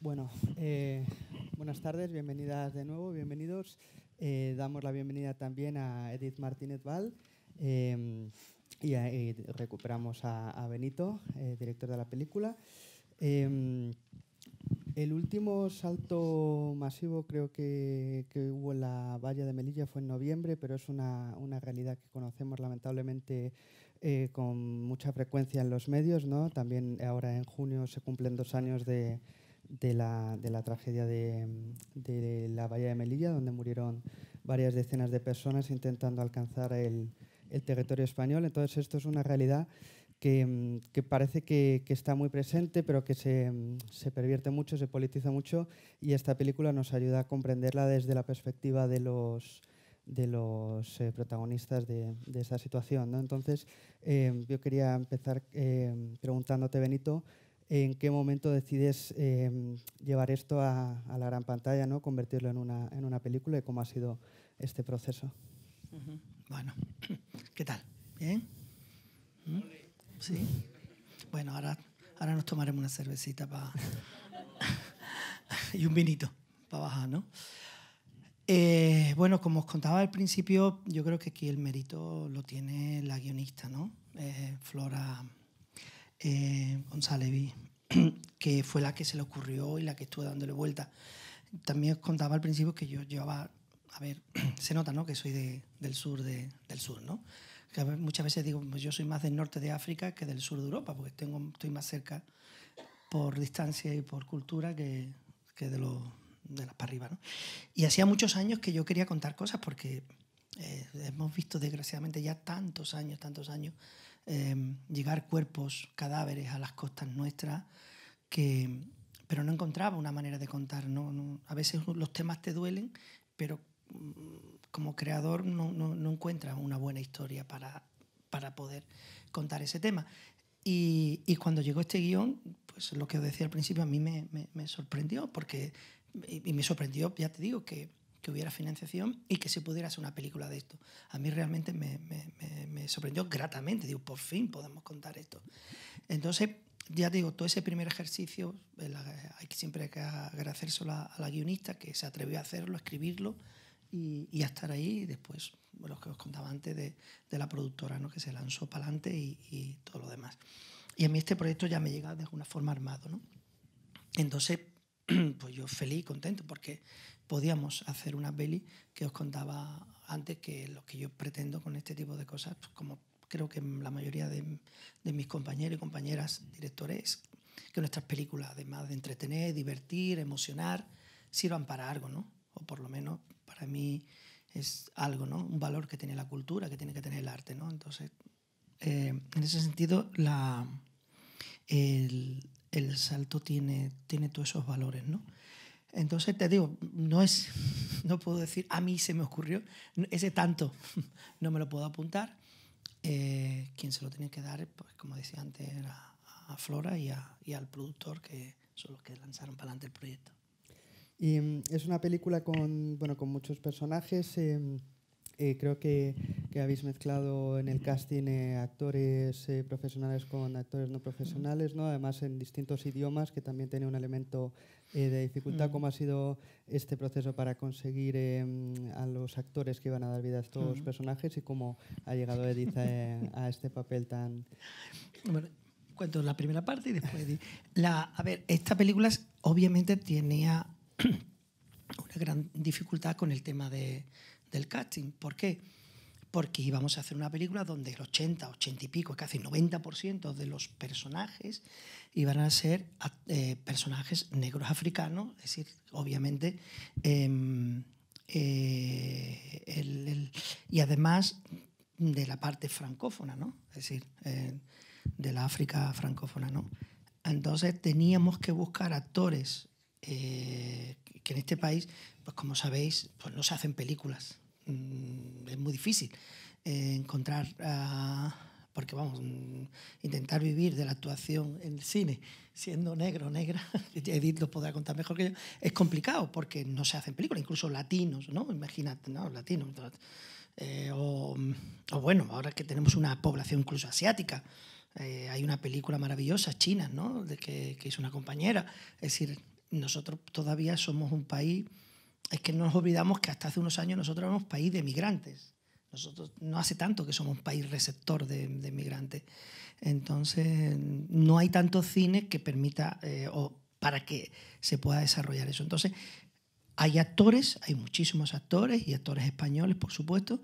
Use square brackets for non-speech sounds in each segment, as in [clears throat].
Bueno, eh, buenas tardes, bienvenidas de nuevo, bienvenidos. Eh, damos la bienvenida también a Edith Martínez Val em, y, recuperamos a, Benito, eh, director de la película. Em, el último salto masivo creo que, hubo en la valla de Melilla fue en noviembre, pero es una, una realidad que conocemos lamentablemente eh, con mucha frecuencia en los medios. ¿no? También ahora en junio se cumplen dos años de, de la, tragedia de, la bahía de Melilla, donde murieron varias decenas de personas intentando alcanzar el, territorio español. Entonces, esto es una realidad que, parece que, está muy presente, pero que se, pervierte mucho, se politiza mucho, y esta película nos ayuda a comprenderla desde la perspectiva de los eh, protagonistas de, de, esta situación. Entonces, eh, yo quería empezar eh, preguntándote, Benito, en qué momento decides em, llevar esto a, la gran pantalla, ¿no? convertirlo en una, película y cómo ha sido este proceso. Bueno, [clears throat] ¿qué tal? ¿Bien? ¿Mm? ¿Sí? Bueno, ahora, ahora nos tomaremos una cervecita para... [laughs] y un vinito para bajar, ¿no? Eh, bueno, como os contaba al principio, yo creo que aquí el mérito lo tiene la guionista, ¿no? Eh, Flora eh, González, [clears throat] que fue la que se le ocurrió y la que estuve dándole vuelta. También contaba al principio que yo llevaba, a ver, [clears throat] se nota, Que soy del sur, del sur, ¿no? muchas veces digo, pues yo soy más del norte de África que del sur de Europa, porque tengo, estoy más cerca por distancia y por cultura que, de, de las para arriba, ¿no? Y hacía muchos años que yo quería contar cosas porque eh, hemos visto desgraciadamente ya tantos años, tantos años Em, llegar cuerpos, cadáveres a las costas nuestras, que, pero no encontraba una manera de contar. ¿no? a veces los temas te duelen, pero mm, como creador no, no encuentras una buena historia para, para poder contar ese tema. Y, y, cuando llegó este guión, pues lo que os decía al principio a mí me, me, me sorprendió, porque, y me sorprendió, ya te digo, que que hubiera financiación y que se pudiera hacer una película de esto. A mí realmente me, sorprendió gratamente, digo, por fin podemos contar esto. Entonces, ya digo, todo ese primer ejercicio, hay que siempre hay que a, la guionista que se atrevió a hacerlo, a escribirlo y, a estar ahí. después, los que os contaba antes de, la productora, ¿no? que se lanzó para adelante y, todo lo demás. Y a mí este proyecto ya me llega de alguna forma armado. ¿no? Entonces, [clears throat] pues yo feliz, contento, porque podíamos hacer una peli que os contaba antes, que lo que yo pretendo con este tipo de cosas, pues, como creo que la mayoría de, mis compañeros y compañeras directores, que nuestras películas, además de entretener, divertir, emocionar, sirvan para algo, ¿no? O por lo menos para mí es algo, ¿no? Un valor que tiene la cultura, que tiene que tener el arte, ¿no? Entonces, eh, en ese sentido, la, el, el, salto tiene, tiene todos esos valores, ¿no? Entonces te digo, no es, [laughs] no puedo decir, a mí se me ocurrió, ese tanto [laughs] no me lo puedo apuntar. Eh, quien se lo tiene que dar, pues como decía antes, a Flora y, al productor, que son los que lanzaron para adelante el proyecto. Y mm, es una película con, bueno, con muchos personajes. Em, eh, creo que, habéis mezclado en el casting eh, actores eh, profesionales con actores no profesionales, además en distintos idiomas, que también tiene un elemento de dificultad. Mm. ¿Cómo ha sido este proceso para conseguir em, a los actores que iban a dar vida a estos mm. personajes y cómo ha llegado Edith a, este papel tan... Bueno, cuento la primera parte y después... Edith. a ver, esta película obviamente tenía [clears throat] una gran dificultad con el tema de del casting. ¿Por qué? Porque íbamos a hacer una película donde el 80, 80 y pico, casi 90% de los personajes iban a ser eh, personajes negros africanos, es decir, obviamente. Em, eh, y además de la parte francófona, ¿no? Es decir, eh, de la África francófona, ¿no? Entonces teníamos que buscar actores que en este país, pues como sabéis, pues no se hacen películas. Mm, es muy difícil eh, encontrar, ah, porque vamos, mm, intentar vivir de la actuación en el cine siendo negro, negra, [laughs] Edith lo podrá contar mejor que yo, es complicado porque no se hacen películas, incluso latinos, ¿no? Imagínate, ¿no? Latinos. Eh, o, bueno, ahora que tenemos una población incluso asiática, eh, hay una película maravillosa, China, ¿no? De que, que hizo una compañera. Es decir, nosotros todavía somos un país es que no nos olvidamos que hasta hace unos años nosotros éramos país de migrantes. Nosotros no hace tanto que somos país receptor de, migrantes. Entonces, no hay tanto cine que permita eh, o para que se pueda desarrollar eso. Entonces, hay actores, hay muchísimos actores y actores españoles, por supuesto,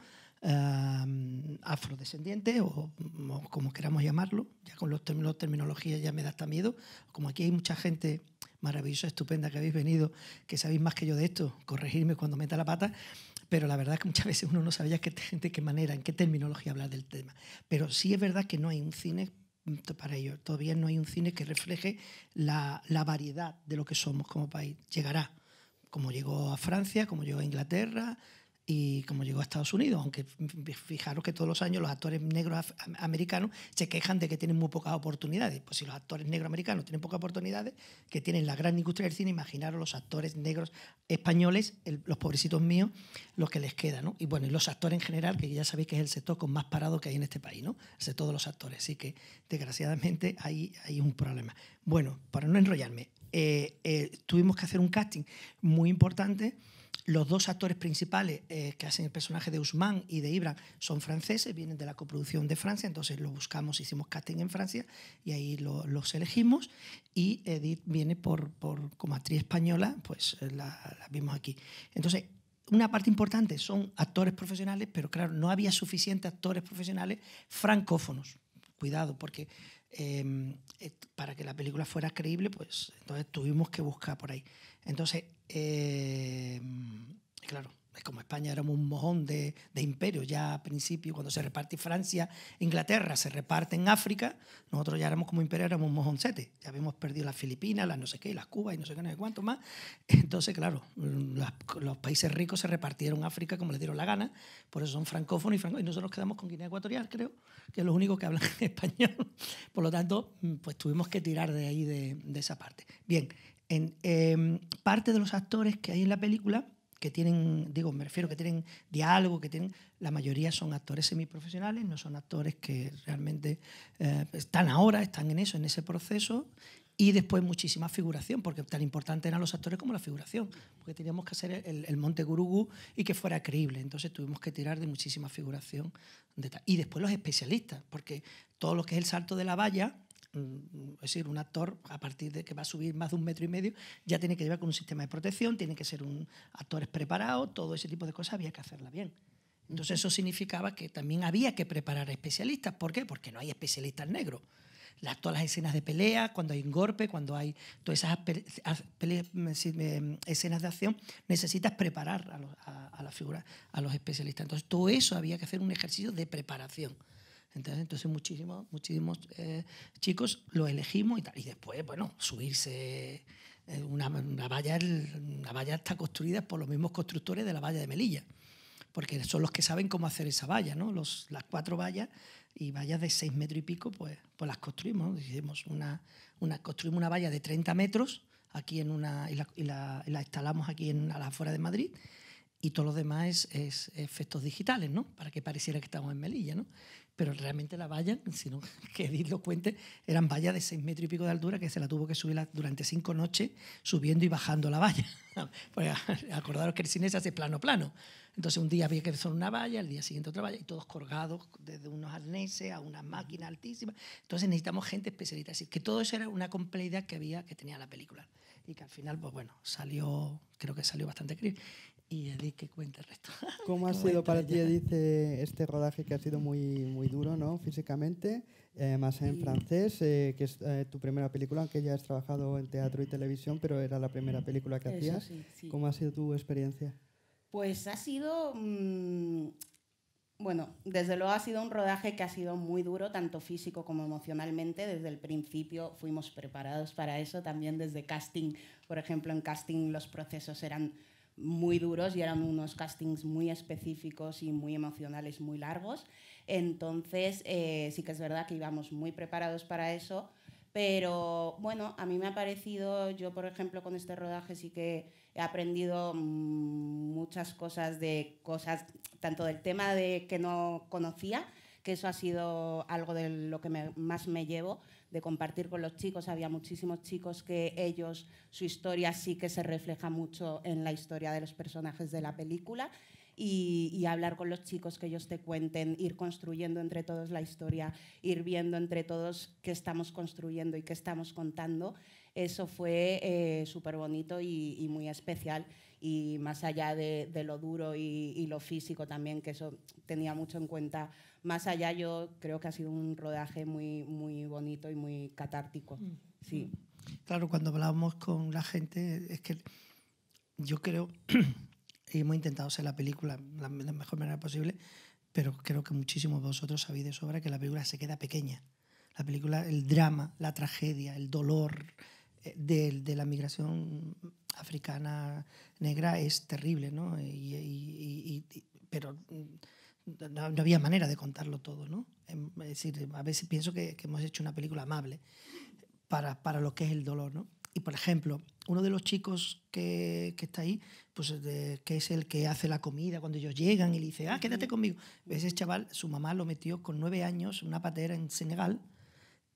afrodescendientes o, como queramos llamarlo, ya con los, términos terminologías ya me da hasta miedo. Como aquí hay mucha gente maravillosa, estupenda que habéis venido, que sabéis más que yo de esto, corregirme cuando meta la pata, pero la verdad es que muchas veces uno no sabía qué, de qué manera, en qué terminología hablar del tema. Pero sí es verdad que no hay un cine para ello, todavía no hay un cine que refleje la, la variedad de lo que somos como país. Llegará, como llegó a Francia, como llegó a Inglaterra, y como llegó a Estados Unidos, aunque fijaros que todos los años los actores negros americanos se quejan de que tienen muy pocas oportunidades. Pues si los actores negros americanos tienen pocas oportunidades, que tienen la gran industria del cine, imaginaros los actores negros españoles, los pobrecitos míos, los que les quedan. ¿no? Y bueno, y los actores en general, que ya sabéis que es el sector con más parado que hay en este país, ¿no? El sector de los actores. Así que, desgraciadamente, hay, hay un problema. Bueno, para no enrollarme, eh, eh, tuvimos que hacer un casting muy importante los dos actores principales eh, que hacen el personaje de Usman y de Ibra son franceses, vienen de la coproducción de Francia, entonces lo buscamos, hicimos casting en Francia y ahí los elegimos. Y Edith viene por, como actriz española, pues eh, la, la vimos aquí. Entonces, una parte importante son actores profesionales, pero claro, no había suficientes actores profesionales francófonos. Cuidado, porque Em, eh, para que la película fuera creíble, pues entonces tuvimos que buscar por ahí. Entonces, em, claro, como España éramos un mojón de, de imperio ya a principio, cuando se reparte Francia, Inglaterra se reparte en África, nosotros ya éramos como imperio, éramos un mojoncete. Ya habíamos perdido las Filipinas, las no sé qué, las Cuba y no sé qué, no sé cuánto más. Entonces, claro, los países ricos se repartieron África como les dieron la gana, por eso son francófonos y francófonos. Y nosotros quedamos con Guinea Ecuatorial, creo, que es lo único que hablan [laughs] español. Por lo tanto, pues tuvimos que tirar de ahí, de, esa parte. Bien, en eh, parte de los actores que hay en la película que tienen, digo, me refiero, que tienen diálogo, que tienen, la mayoría son actores semiprofesionales, no son actores que realmente eh, están ahora, están en eso, en ese proceso, y después muchísima figuración, porque tan importante eran los actores como la figuración, porque teníamos que hacer el, Monte Gurugu y que fuera creíble, entonces tuvimos que tirar de muchísima figuración. De y después los especialistas, porque todo lo que es el salto de la valla, es decir, un actor a partir de que va a subir más de un metro y medio ya tiene que llevar con un sistema de protección, tiene que ser un actor preparado, todo ese tipo de cosas había que hacerla bien. Entonces eso significaba que también había que preparar especialistas. ¿Por qué? Porque no hay especialistas negros. Las, todas las escenas de pelea, cuando hay un golpe, cuando hay todas esas mm, em, escenas de acción, necesitas preparar a, a la figura, a los especialistas. Entonces todo eso había que hacer un ejercicio de preparación. Entonces, muchísimos, muchísimos eh, chicos lo elegimos y después, bueno, subirse eh, una, valla, la valla está construida por los mismos constructores de la valla de Melilla, porque son los que saben cómo hacer esa valla, ¿no? las cuatro vallas y vallas de seis metros y pico, pues, pues las construimos. Hicimos una, construimos una valla de 30 metros aquí en una, y, la, instalamos aquí en, a la afuera de Madrid y todo lo demás es, es, efectos digitales, ¿no? Para que pareciera que estamos en Melilla, ¿no? pero realmente la valla, si no [laughs] que Edith lo cuente, eran vallas de seis metros y pico de altura que se la tuvo que subir durante cinco noches subiendo y bajando la valla. [laughs] Pues, [laughs] acordaros que el cine se hace plano plano. Entonces un día había que hacer una valla, el día siguiente otra valla, y todos colgados desde unos arneses a una máquina altísima. Entonces necesitamos gente especialista. Así que todo eso era una complejidad que había, que tenía la película. Y que al final, pues bueno, salió, creo que salió bastante creíble y que cuenta el [laughs] ¿Cómo ha sido para ti, dice eh, este rodaje que ha sido muy, muy duro ¿no? físicamente, eh, más en francés, eh, que es tu primera película, aunque ya has trabajado en teatro y televisión, pero era la primera película que hacías? Sí, sí. ¿Cómo ha sido tu experiencia? Pues ha sido, mm, bueno, desde luego ha sido un rodaje que ha sido muy duro, tanto físico como emocionalmente. Desde el principio fuimos preparados para eso, también desde casting. Por ejemplo, en casting los procesos eran muy duros y eran unos castings muy específicos y muy emocionales, muy largos. Entonces, eh, sí que es verdad que íbamos muy preparados para eso, pero bueno, a mí me ha parecido, yo por ejemplo con este rodaje sí que he aprendido mm, muchas cosas de cosas, tanto del tema de que no conocía, que eso ha sido algo de lo que más me llevo, de compartir con los chicos. Había muchísimos chicos que ellos, su historia sí que se refleja mucho en la historia de los personajes de la película. Y, hablar con los chicos, que ellos te cuenten, ir construyendo entre todos la historia, ir viendo entre todos qué estamos construyendo y qué estamos contando. Eso fue eh, súper bonito y, muy especial. Y más allá de, lo duro y, lo físico también, que eso tenía mucho en cuenta más allá yo creo que ha sido un rodaje muy, muy bonito y muy catártico. Mm. Sí. Mm. Claro, cuando hablamos con la gente, es que yo creo, [clears throat] hemos intentado hacer la película de la mejor manera posible, pero creo que muchísimos de vosotros sabéis de sobra que la película se queda pequeña. La película, el drama, la tragedia, el dolor eh, de, de la migración africana negra es terrible, ¿no? y, pero mm, no, había manera de contarlo todo, ¿no? Em, es decir, a veces pienso que, hemos hecho una película amable para, lo que es el dolor, ¿no? Y por ejemplo, uno de los chicos que, está ahí, pues que es el que hace la comida cuando ellos llegan y le dice, ah, quédate conmigo. Pues ese chaval, su mamá lo metió con nueve años en una patera en Senegal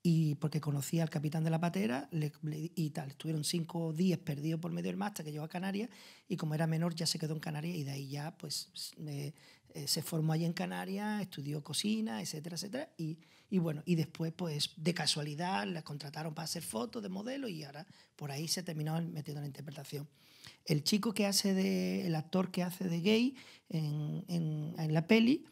y porque conocía al capitán de la patera y tal. Estuvieron cinco días perdidos por medio del hasta que llegó a Canarias y como era menor ya se quedó en Canarias y de ahí ya pues eh, eh, se formó allí en Canarias, estudió cocina, etcétera, etcétera. Y, bueno, y después pues de casualidad la contrataron para hacer fotos de modelo y ahora por ahí se terminó metiendo en la interpretación. El chico que hace de, el actor que hace de gay en la peli,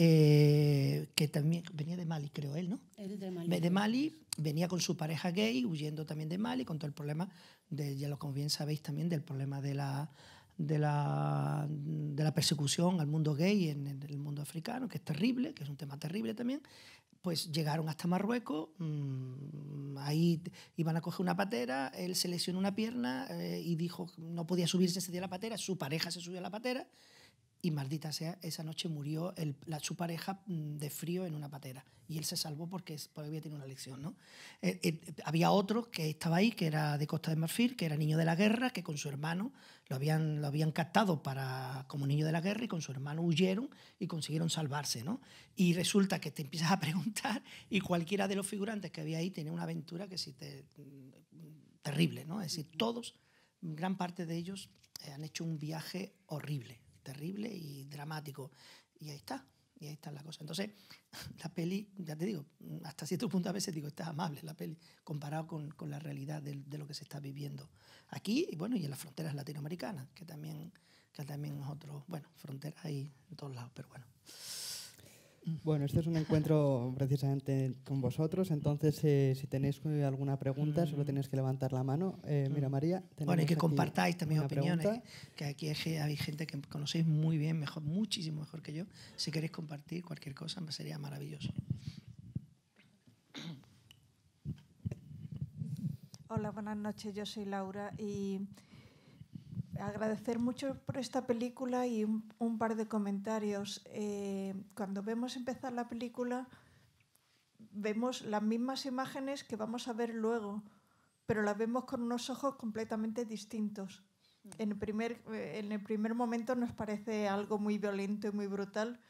eh, que también venía de Mali, creo él, ¿no? de Mali. venía con su pareja gay, huyendo también de Mali, con todo el problema, de, ya lo como bien sabéis también, del problema de la, de la, persecución al mundo gay en, el mundo africano, que es terrible, que es un tema terrible también. Pues llegaron hasta Marruecos, mm, ahí iban a coger una patera, él se lesionó una pierna eh, y dijo no podía subirse ese día a la patera, su pareja se subió a la patera y maldita sea, esa noche murió la, su pareja mm, de frío en una patera. Y él se salvó porque, todavía había tenido una lección. ¿no? Eh, eh, había otro que estaba ahí, que era de Costa de Marfil, que era niño de la guerra, que con su hermano lo habían, lo habían captado para, como niño de la guerra y con su hermano huyeron y consiguieron salvarse. ¿no? Y resulta que te empiezas a [laughs] preguntar y cualquiera de los figurantes que había ahí tenía una aventura que sí mm, terrible. ¿no? Es decir, todos, gran parte de ellos eh, han hecho un viaje horrible terrible y dramático. Y ahí está, y ahí está la cosa. Entonces, [laughs] la peli, ya te digo, hasta cierto punto a veces digo, está amable la peli, comparado con, la realidad de, lo que se está viviendo aquí y, bueno, y en las fronteras latinoamericanas, que también, que también es otro, bueno, fronteras ahí en todos lados, pero bueno. Bueno, este es un encuentro [laughs] precisamente con vosotros, entonces eh, si tenéis eh, alguna pregunta, solo mm. tenéis que levantar la mano. Eh, mira, María. Bueno, y que compartáis también opiniones, que aquí hay gente que conocéis muy bien, mejor, muchísimo mejor que yo. Si queréis compartir cualquier cosa, me sería maravilloso. Hola, buenas noches, yo soy Laura y agradecer mucho por esta película y un, par de comentarios. Eh, cuando vemos empezar la película, vemos las mismas imágenes que vamos a ver luego, pero las vemos con unos ojos completamente distintos. Mm. En el primer, eh, en el primer momento nos parece algo muy violento y muy brutal,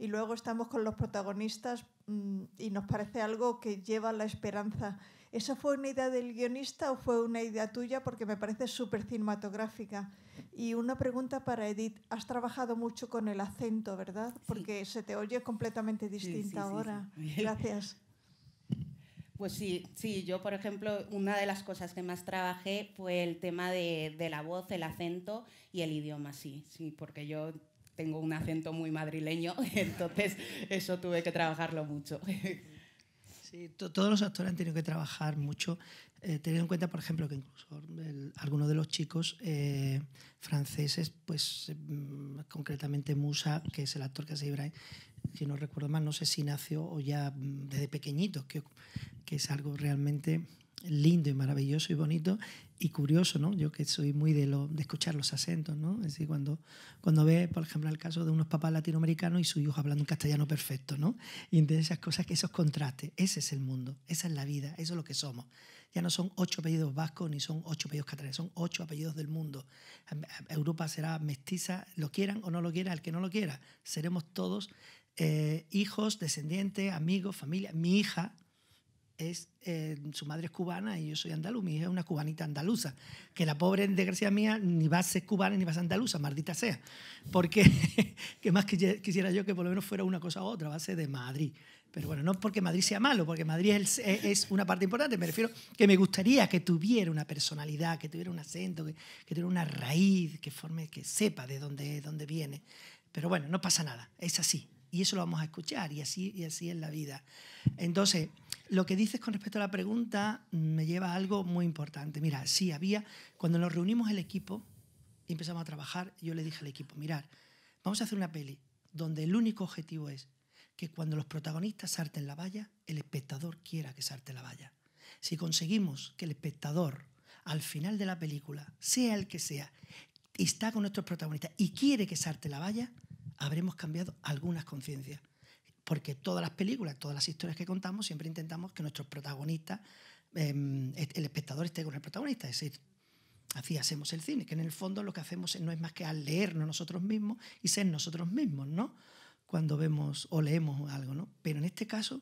y luego estamos con los protagonistas mm, y nos parece algo que lleva la esperanza ¿Esa fue una idea del guionista o fue una idea tuya? Porque me parece súper cinematográfica. Y una pregunta para Edith. Has trabajado mucho con el acento, ¿verdad? Porque se te oye completamente distinta ahora. [laughs] Gracias. Pues sí, sí, yo por ejemplo, una de las cosas que más trabajé fue el tema de, de la voz, el acento y el idioma, sí, sí, porque yo tengo un acento muy madrileño, [laughs] entonces eso tuve que trabajarlo mucho. [laughs] Sí, todos los actores han tenido que trabajar mucho, eh, teniendo en cuenta, por ejemplo, que incluso algunos de los chicos eh, franceses, pues mm, concretamente Musa, que es el actor que hace Ibrahim, si no recuerdo mal, no sé si nació o ya mm, desde pequeñito, que, que es algo realmente lindo y maravilloso y bonito y curioso, ¿no? Yo que soy muy de, escuchar los acentos, ¿no? Es decir, cuando, cuando ves, por ejemplo, el caso de unos papás latinoamericanos y su hijo hablando un castellano perfecto, ¿no? Y entonces esas cosas, que esos contrastes, ese es el mundo, esa es la vida, eso es lo que somos. Ya no son ocho apellidos vascos ni son ocho apellidos catalanes, son ocho apellidos del mundo. Europa será mestiza, lo quieran o no lo quieran, el que no lo quiera. Seremos todos eh, hijos, descendientes, amigos, familia. Mi hija, es, eh, su madre es cubana y yo soy andaluz, mi hija es una cubanita andaluza, que la pobre desgracia mía ni va a ser cubana ni va a ser andaluza, maldita sea, porque [laughs] que más quisiera yo que por lo menos fuera una cosa u otra, va a ser de Madrid. Pero bueno, no porque Madrid sea malo, porque Madrid es, una parte importante, me refiero que me gustaría que tuviera una personalidad, que tuviera un acento, que, tuviera una raíz, que forme, que sepa de dónde, dónde viene. Pero bueno, no pasa nada, es así, y eso lo vamos a escuchar y así, y así es la vida. Entonces, lo que dices con respecto a la pregunta me lleva a algo muy importante. Mira, sí, había, cuando nos reunimos el equipo y empezamos a trabajar, yo le dije al equipo, mirar vamos a hacer una peli donde el único objetivo es que cuando los protagonistas salten la valla, el espectador quiera que salte la valla. Si conseguimos que el espectador, al final de la película, sea el que sea, está con nuestros protagonistas y quiere que salte la valla, habremos cambiado algunas conciencias. Porque todas las películas, todas las historias que contamos, siempre intentamos que nuestros protagonistas, em, el espectador esté con el protagonista. Es decir, así hacemos el cine, que en el fondo lo que hacemos no es más que al leernos nosotros mismos y ser nosotros mismos, ¿no? Cuando vemos o leemos algo, ¿no? Pero en este caso,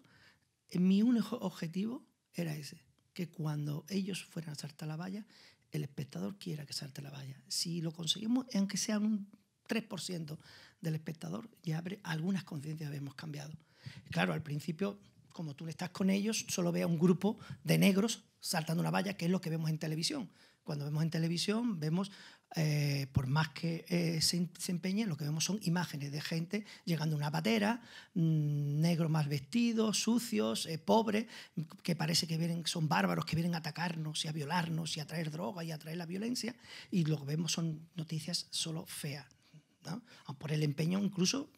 eh, mi único objetivo era ese, que cuando ellos fueran a saltar la valla, el espectador quiera que salte la valla. Si lo conseguimos, aunque sea un 3%, del espectador. Ya algunas conciencias hemos cambiado. Claro, al principio, como tú estás con ellos, solo ve a un grupo de negros saltando una valla, que es lo que vemos en televisión. Cuando vemos en televisión, vemos, eh, por más que eh, em-, se, empeñen, lo que vemos son imágenes de gente llegando a una patera, negro mm, negros más vestidos, sucios, eh, pobres, que parece que vienen, son bárbaros que vienen a atacarnos y a violarnos y a traer droga y a traer la violencia. Y lo que vemos son noticias solo feas. Ah, por el empeño incluso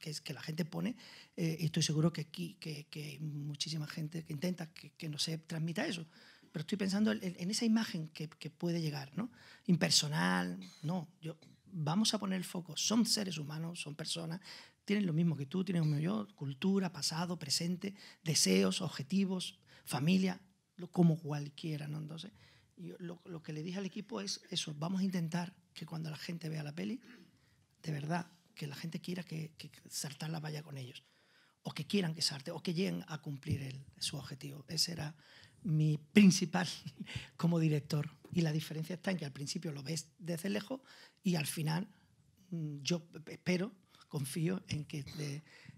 que, es, que la gente pone, eh, estoy seguro que aquí que, muchísima gente que intenta que, no se transmita eso, pero estoy pensando en, esa imagen que, puede llegar, ¿no? Impersonal, no, yo, vamos a poner el foco, son seres humanos, son personas, tienen lo mismo que tú, tienen lo mismo yo, cultura, pasado, presente, deseos, objetivos, familia, como cualquiera, ¿no? Entonces, lo que le dije al equipo es eso, vamos a intentar que cuando la gente vea la peli, de verdad, que la gente quiera que, que la valla con ellos, o que quieran que salte o que lleguen a cumplir su objetivo. Ese era mi principal [laughs] como director. Y la diferencia está en que al principio lo ves desde lejos y al final mm, yo espero, confío en que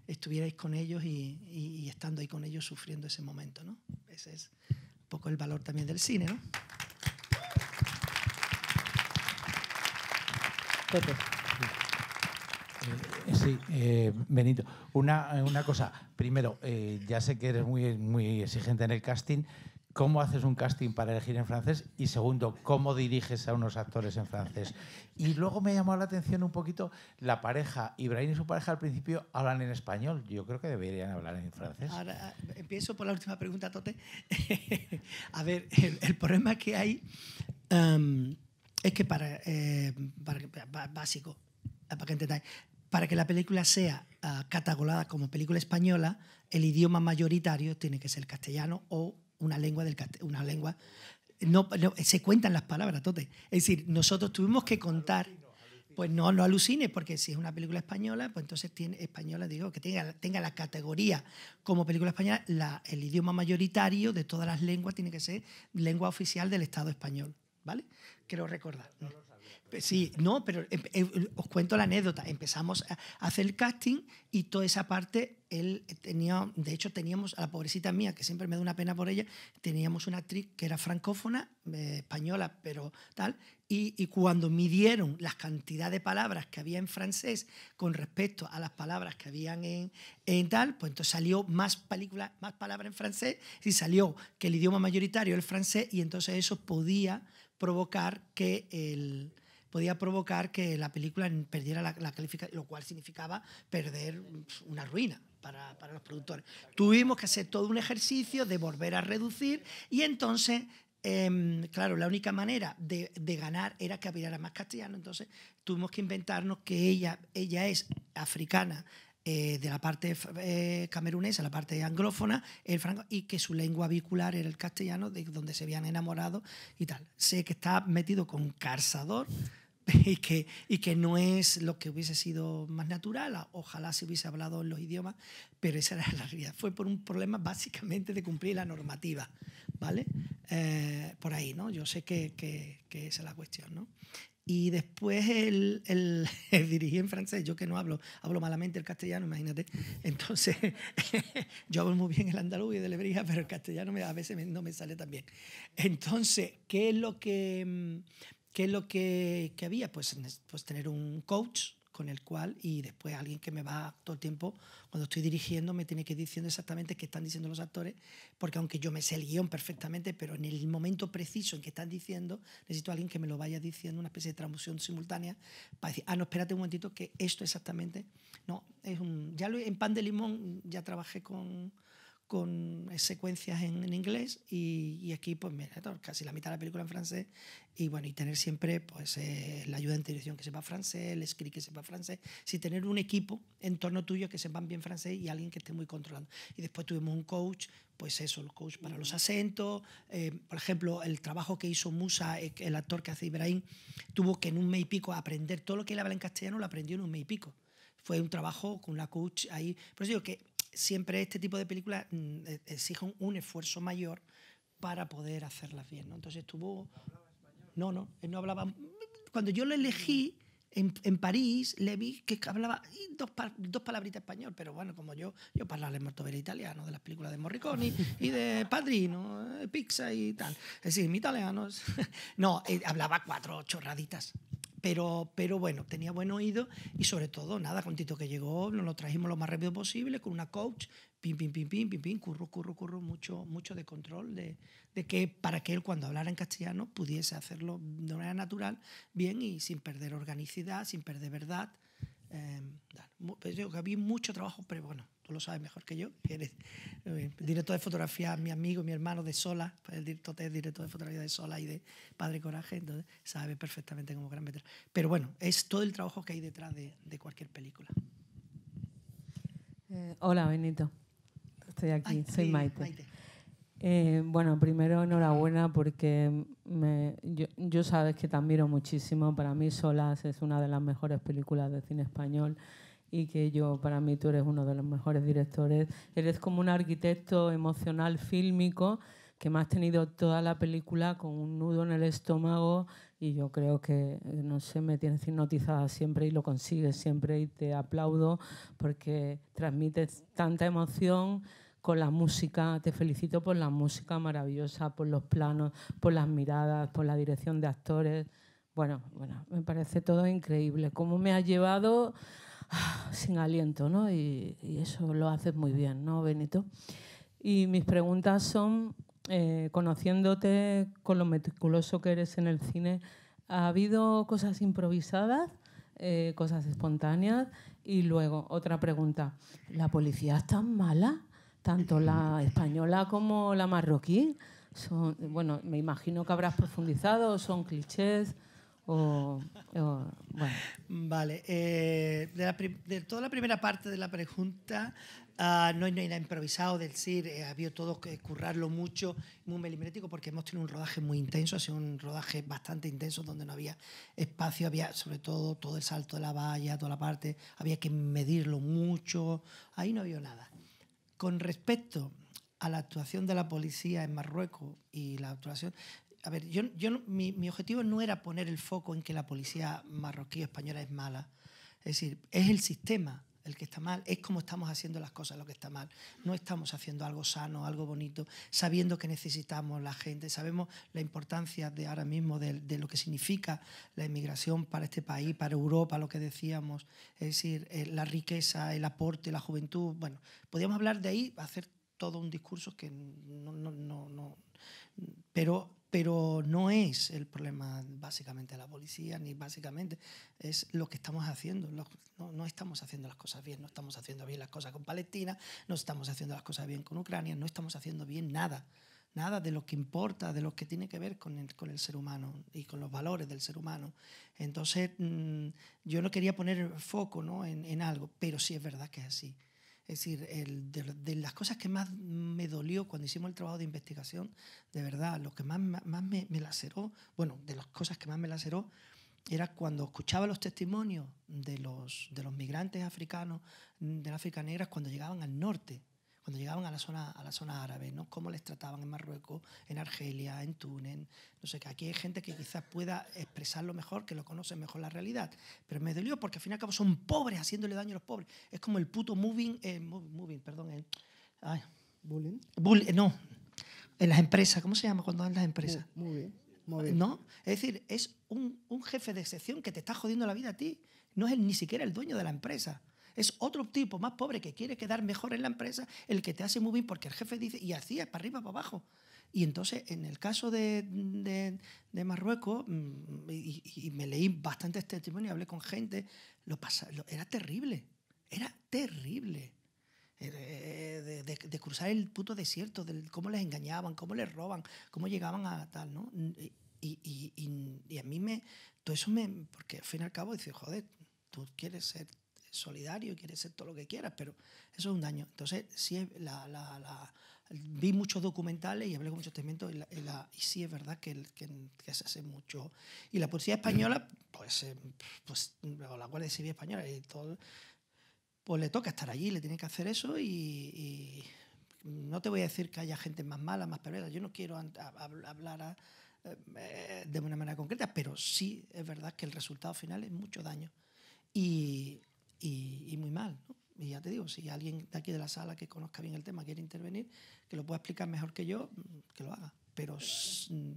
estuvierais con ellos y, estando ahí con ellos sufriendo ese momento. ¿no? Ese es un poco el valor también del cine. ¿no? Eh, sí, eh, Benito. Eh, una, cosa. Primero, ya sé que eres muy, muy exigente en el casting. ¿Cómo haces un casting para elegir en francés? Y segundo, ¿cómo diriges a unos actores en francés? Y luego me llamó la atención un poquito la pareja. Ibrahim y su pareja al principio hablan en español. Yo creo que deberían hablar en francés. Ahora empiezo por la última pregunta, Tote. [laughs] a ver, el, problema que hay em, es que para, para básico, para que entendáis, para que la película sea ah, catalogada como película española, el idioma mayoritario tiene que ser castellano o una lengua del una lengua no, se cuentan las palabras, tote. Es decir, nosotros tuvimos que contar pues no lo alucine porque si es una película española, pues entonces tiene, española, digo, que tenga, tenga la categoría como película española, el idioma mayoritario de todas las lenguas tiene que ser lengua oficial del Estado español, ¿vale? Quiero recordar. Sí, no, pero em-, eh, os cuento la anécdota. Empezamos a hacer el casting y toda esa parte, él tenía, de hecho teníamos a la pobrecita mía, que siempre me da una pena por ella, teníamos una actriz que era francófona, eh, española, pero tal, y, cuando midieron las cantidad de palabras que había en francés con respecto a las palabras que habían en, tal, pues entonces salió más película, más palabras en francés, y salió que el idioma mayoritario el francés, y entonces eso podía provocar que el podía provocar que la película perdiera la, la calificación, lo cual significaba perder pues, una ruina. Para, los productores. Tuvimos que hacer todo un ejercicio de volver a reducir y entonces em, claro, la única manera de, ganar era que hablara más castellano, entonces tuvimos que inventarnos que ella, ella es africana. Eh, de la parte eh, camerunesa, la parte anglófona, el franco, y que su lengua vehicular era el castellano, de donde se habían enamorado y tal. Sé que está metido con Carsador... [laughs] y que, y que no es lo que hubiese sido más natural. Ojalá se hubiese hablado en los idiomas, pero esa era la realidad. Fue por un problema básicamente de cumplir la normativa, ¿vale? Eh, por ahí, ¿no? Yo sé que, esa es la cuestión, ¿no? Y después el, [laughs] el, dirigí en francés, yo que no hablo, hablo malamente el castellano, imagínate. Entonces, [laughs] yo hablo muy bien el andaluz y el lebrija, pero el castellano a veces no me sale tan bien. Entonces, ¿qué es lo que mm, ¿Qué es lo que, que había? Pues, pues tener un coach con el cual y después alguien que me va todo el tiempo, cuando estoy dirigiendo, me tiene que ir diciendo exactamente qué están diciendo los actores, porque aunque yo me sé el guión perfectamente, pero en el momento preciso en que están diciendo, necesito a alguien que me lo vaya diciendo, una especie de transmisión simultánea, para decir, ah, no, espérate un momentito, que esto exactamente, no, es un, ya lo, en Pan de Limón ya trabajé con, con secuencias en, inglés y, y, aquí pues casi la mitad de la película en francés y bueno, y tener siempre pues eh, la ayuda en dirección que sepa francés, el script que sepa francés, si tener un equipo en torno tuyo que sepa bien francés y alguien que esté muy controlando. Y después tuvimos un coach, pues eso, el coach para los acentos, eh, por ejemplo, el trabajo que hizo Musa, eh, el actor que hace Ibrahim, tuvo que en un mes y pico aprender todo lo que él habla en castellano, lo aprendió en un mes y pico. Fue un trabajo con la coach ahí. Por digo que siempre este tipo de películas mm, e-, exigen un esfuerzo mayor para poder hacerlas bien. ¿no? Entonces estuvo... No, no, él no hablaba... Cuando yo lo elegí, en, París le vi que hablaba dos, dos palabritas español, pero bueno, como yo, yo parlaba el mortobelo italiano, de las películas de Morricone [laughs] y de Padrino, eh, Pizza y tal. Es decir, mi italiano. [laughs] no, hablaba cuatro chorraditas. Pero, pero bueno, tenía buen oído y sobre todo, nada, con Tito que llegó, nos lo trajimos lo más rápido posible con una coach, pim, pim, pim, pim, pim, pim, curro, curro, curro, mucho, mucho de control, de, de que para que él cuando hablara en castellano pudiese hacerlo de manera natural, bien y sin perder organicidad, sin perder verdad. Eh, pues que había mucho trabajo, pero bueno, tú lo sabes mejor que yo, que eres eh, director de fotografía, mi amigo, mi hermano de Sola, el director, el director de fotografía de Sola y de Padre Coraje, entonces sabe perfectamente cómo gran meter. Pero bueno, es todo el trabajo que hay detrás de, de cualquier película. Eh, hola, Benito. Estoy aquí, soy Maite. Eh, bueno, primero enhorabuena porque yo, yo, sabes que te admiro muchísimo. Para mí Solas es una de las mejores películas de cine español y que yo, para mí, tú eres uno de los mejores directores. Eres como un arquitecto emocional fílmico que me has tenido toda la película con un nudo en el estómago y yo creo que, no sé, me tienes hipnotizada siempre y lo consigues siempre y te aplaudo porque transmites tanta emoción con la música, te felicito por la música maravillosa, por los planos, por las miradas, por la dirección de actores. Bueno, bueno, me parece todo increíble. Cómo me has llevado sin aliento, ¿no? Y, eso lo haces muy bien, ¿no, Benito? Y mis preguntas son, eh, conociéndote con lo meticuloso que eres en el cine, ¿ha habido cosas improvisadas, eh, cosas espontáneas? Y luego, otra pregunta, ¿la policía es tan mala, tanto la española como la marroquí? Son, bueno, me imagino que habrás profundizado, son clichés. O, bueno. Vale. Eh, de, la de, toda la primera parte de la pregunta, ah, no, no, nada improvisado, del decir, eh, había todo que currarlo mucho, muy melimétrico, porque hemos tenido un rodaje muy intenso, ha sido un rodaje bastante intenso donde no había espacio, había sobre todo todo el salto de la valla, toda la parte, había que medirlo mucho, ahí no había nada. Con respecto a la actuación de la policía en Marruecos y la actuación, a ver, yo, yo mi, objetivo no era poner el foco en que la policía marroquí o española es mala. Es decir, es el sistema el que está mal, es como estamos haciendo las cosas lo que está mal. No estamos haciendo algo sano, algo bonito, sabiendo que necesitamos la gente, sabemos la importancia de ahora mismo de, lo que significa la inmigración para este país, para Europa, lo que decíamos, es decir, eh, la riqueza, el aporte, la juventud. Bueno, podríamos hablar de ahí, hacer todo un discurso que no, no, no, no pero pero no es el problema básicamente de la policía, ni básicamente es lo que estamos haciendo. No, estamos haciendo las cosas bien, no estamos haciendo bien las cosas con Palestina, no estamos haciendo las cosas bien con Ucrania, no estamos haciendo bien nada, nada de lo que importa, de lo que tiene que ver con el, ser humano y con los valores del ser humano. Entonces, mm, yo no quería poner foco en algo, pero sí es verdad que es así. Es decir, el, de, las cosas que más me dolió cuando hicimos el trabajo de investigación, de verdad, lo que más, más me, laceró, bueno, de las cosas que más me laceró, era cuando escuchaba los testimonios de los, de los migrantes africanos, de África Negra, cuando llegaban al norte cuando llegaban a la zona, a la zona árabe, ¿no? cómo les trataban en Marruecos, en Argelia, en Túnez, no sé que Aquí hay gente que quizás pueda expresarlo mejor, que lo conoce mejor la realidad, pero me dolió porque al fin y al cabo son pobres haciéndole daño a los pobres. Es como el puto moving, eh, moving, perdón, bullying. Eh, no, en las empresas, ¿cómo se llama cuando dan las empresas? Muy, bien. ¿No? Es decir, es un, un, jefe de excepción que te está jodiendo la vida a ti. No es ni siquiera el dueño de la empresa es otro tipo más pobre que quiere quedar mejor en la empresa, el que te hace muy bien porque el jefe dice, y hacía para arriba, para abajo. Y entonces, en el caso de, Marruecos, mm, y, me leí bastante este testimonio y hablé con gente, lo, pasa, era terrible, era terrible. Eh, de, cruzar el puto desierto, de cómo les engañaban, cómo les roban, cómo llegaban a tal, ¿no? Y, a mí me, todo eso me, porque al fin y al cabo dice, joder, tú quieres ser solidario y quieres ser todo lo que quieras, pero eso es un daño. Entonces, sí vi muchos documentales y hablé con muchos testimonios y, sí es verdad que, se hace mucho. Y la policía española, pues, eh, pues la Guardia Civil española y todo, pues le toca estar allí, le tiene que hacer eso y, no te voy a decir que haya gente más mala, más perversa, yo no quiero hablar eh, eh, de una manera concreta, pero sí es verdad que el resultado final es mucho daño. Y, y, muy mal. Y ya te digo, si alguien de aquí de la sala que conozca bien el tema quiere intervenir, que lo pueda explicar mejor que yo, mm, que lo haga. Pero mm,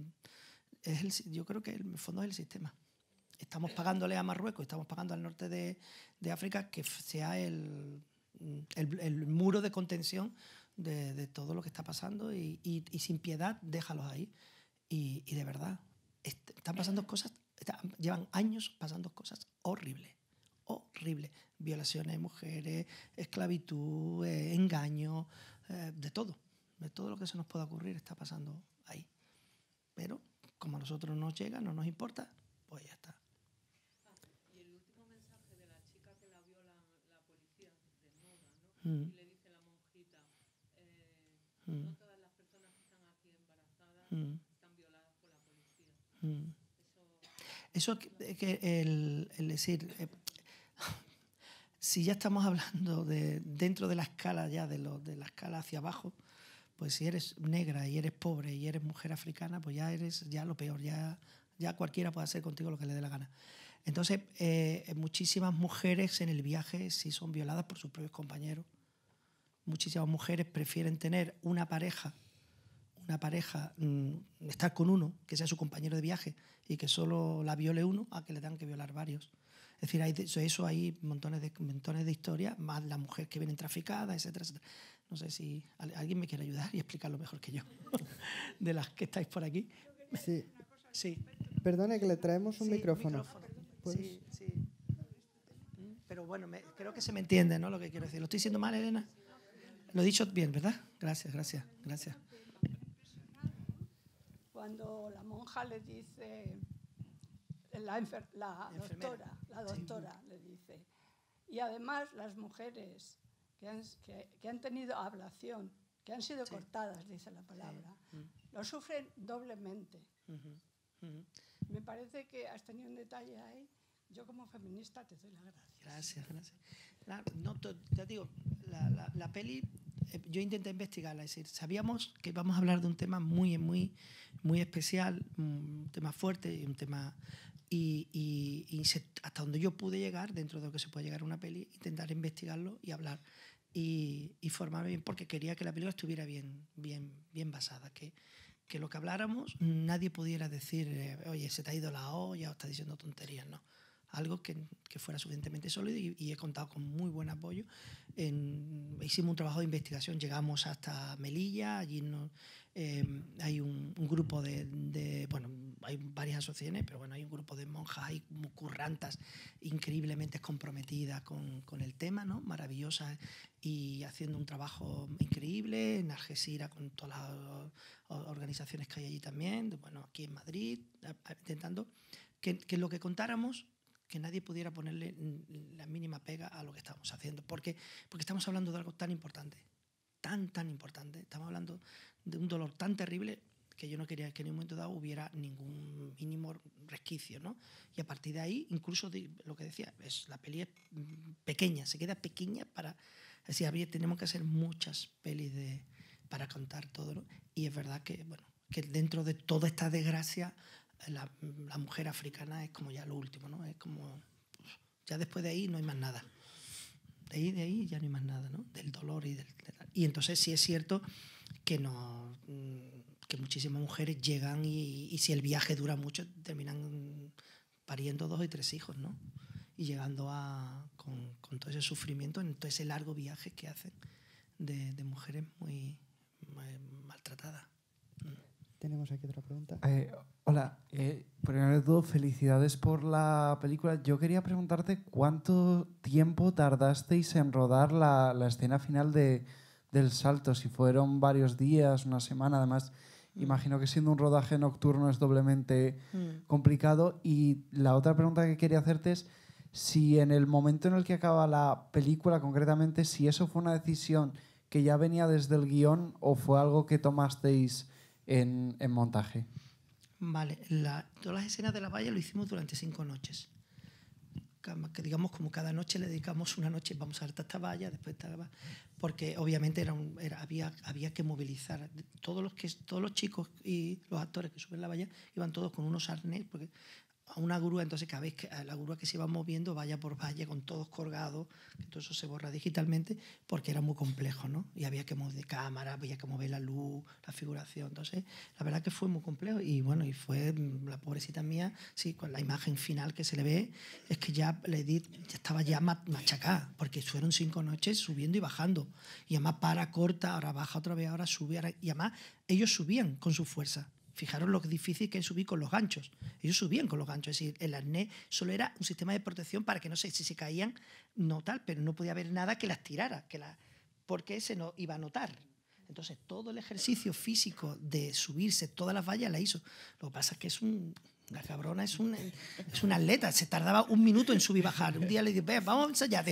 es yo creo que el fondo es el sistema. Estamos pagándole a Marruecos, estamos pagando al norte de, África que sea mm, el, muro de contención de, todo lo que está pasando y, sin piedad déjalos ahí. Y, de verdad, están pasando cosas, llevan años pasando cosas horribles horrible. Violaciones de mujeres, esclavitud, eh, engaño, eh, de todo. De todo lo que se nos pueda ocurrir está pasando ahí. Pero como a nosotros no nos llega, no nos importa, pues ya está. Ah, y el último mensaje de la chica que la viola la policía de moda, ¿no? Mm. Y le dice la monjita, eh, mm. no todas las personas que están aquí embarazadas mm. están violadas por la policía. Eso, Eso que, que el, el, decir, eh, si ya estamos hablando de dentro de la escala ya de, de la escala hacia abajo, pues si eres negra y eres pobre y eres mujer africana, pues ya eres ya lo peor, ya, cualquiera puede hacer contigo lo que le dé la gana. Entonces, eh, muchísimas mujeres en el viaje si son violadas por sus propios compañeros. Muchísimas mujeres prefieren tener una pareja, una pareja, mm, estar con uno, que sea su compañero de viaje y que solo la viole uno, a que le tengan que violar varios. Es decir, eso hay montones de, de historias, más las mujeres que vienen traficadas, etcétera, No sé si alguien me quiere ayudar y explicarlo mejor que yo, [laughs] de las que estáis por aquí. Sí. sí. Perdone que le traemos un micrófono. Sí, sí. Pero bueno, creo que se me entiende ¿no? lo que quiero decir. ¿Lo estoy diciendo mal, Elena? Lo he dicho bien, ¿verdad? Gracias, gracias, gracias. Cuando la monja le dice [laughs] la, doctora, la doctora le dice. Y además las mujeres que han, tenido ablación, que han sido cortadas, dice la palabra, mm. lo sufren doblemente. Me parece que has tenido un detalle ahí. Yo como feminista te doy las gracias. Gracias, gracias. La, ya digo, la, peli eh, yo intenté investigarla, es decir, sabíamos que íbamos a hablar de un tema muy, muy, muy especial, un tema fuerte y un tema y, hasta donde yo pude llegar, dentro de lo que se puede llegar a una peli, intentar investigarlo y hablar. Y, formarme bien, porque quería que la película estuviera bien, bien, bien basada, que, lo que habláramos nadie pudiera decir, eh, oye, se te ha ido la olla o está diciendo tonterías, no. Algo que, que fuera suficientemente sólido y, he contado con muy buen apoyo. hicimos un trabajo de investigación, llegamos hasta Melilla, allí nos, Em, hay un, grupo de, bueno, hay varias asociaciones, pero bueno, hay un grupo de monjas hay currantas increíblemente comprometidas con, con, el tema, ¿no? Maravillosas y haciendo un trabajo increíble en Algeciras con todas las organizaciones que hay allí también, bueno, aquí en Madrid, intentando que, que lo que contáramos que nadie pudiera ponerle la mínima pega a lo que estamos haciendo, porque, porque estamos hablando de algo tan importante, tan, tan importante, estamos hablando de un dolor tan terrible que yo no quería que en ningún momento dado hubiera ningún mínimo resquicio, Y a partir de ahí, incluso lo que decía, es, la peli es mm, pequeña, se queda pequeña para... decir, tenemos que hacer muchas pelis para contar todo, Y es verdad que, bueno, que dentro de toda esta desgracia, la, mujer africana es como ya lo último, ¿no? Es como... Pues, ya después de ahí no hay más nada. De ahí, de ahí ya no hay más nada, Del dolor y del... y entonces si es cierto que no mm, que muchísimas mujeres llegan y, si el viaje dura mucho terminan pariendo dos y tres hijos, ¿no? Y llegando a, con, con todo ese sufrimiento, en todo ese largo viaje que hacen de, mujeres muy, maltratadas. Tenemos aquí otra pregunta. Eh, hola, primero de todo, felicidades por la película. Yo quería preguntarte cuánto tiempo tardasteis en rodar la, la escena final de, del salto, si fueron varios días, una semana, además, mm. imagino que siendo un rodaje nocturno es doblemente mm. complicado. Y la otra pregunta que quería hacerte es si en el momento en el que acaba la película, concretamente, si eso fue una decisión que ya venía desde el guión o fue algo que tomasteis en, en montaje. Vale, todas las escenas de la valla lo hicimos durante cinco noches que digamos como cada noche le dedicamos una noche, vamos a saltar esta valla, después esta valla, porque obviamente era, un, era había, había que movilizar. Todos los, que, todos los chicos y los actores que suben la valla iban todos con unos arnés, porque a una grúa, entonces cada vez que la grúa que se iba moviendo vaya por valle con todos colgados, que todo eso se borra digitalmente porque era muy complejo, ¿no? Y había que mover cámara, había que mover la luz, la figuración, entonces la verdad que fue muy complejo y bueno, y fue mm, la pobrecita mía, sí, con la imagen final que se le ve, es que ya le di, ya estaba ya machacada, porque fueron cinco noches subiendo y bajando, y además para, corta, ahora baja otra vez, ahora sube, y además ellos subían con su fuerza Fijaros lo difícil que es subir con los ganchos. Ellos subían con los ganchos. Es decir, el arnés solo era un sistema de protección para que no sé si se caían, no tal, pero no podía haber nada que las tirara, que la, porque se no iba a notar. Entonces, todo el ejercicio físico de subirse todas las vallas la hizo. Lo que pasa es que es un, la cabrona es un, es una atleta, se tardaba un minuto en subir y bajar. Un día le dije, vamos a ensayar.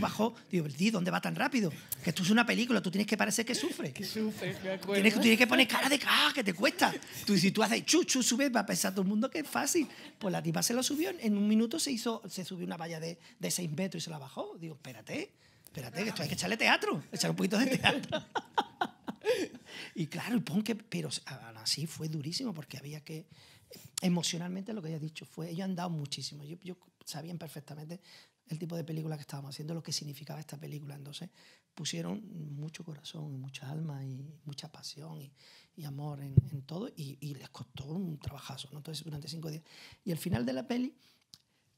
bajó. Digo, ¿dónde va tan rápido? Que esto es una película, tú tienes que parecer que sufre. Que sufre, tienes, tienes que poner cara de ah, que te cuesta. Tú, si tú haces chuchu, subes, va a pensar todo el mundo que es fácil. Pues la tipa se lo subió, en un minuto se hizo, se subió una valla de, de seis metros y se la bajó. Digo, espérate, espérate, que esto hay que echarle teatro, echar un poquito de teatro. [laughs] y claro, el punk, pero así fue durísimo porque había que emocionalmente lo que ella ha dicho fue, ellos han dado muchísimo, yo, sabían perfectamente el tipo de película que estábamos haciendo, lo que significaba esta película, entonces pusieron mucho corazón mucha alma y mucha pasión y, amor en, todo y, les costó un trabajazo, entonces durante cinco días. Y al final de la peli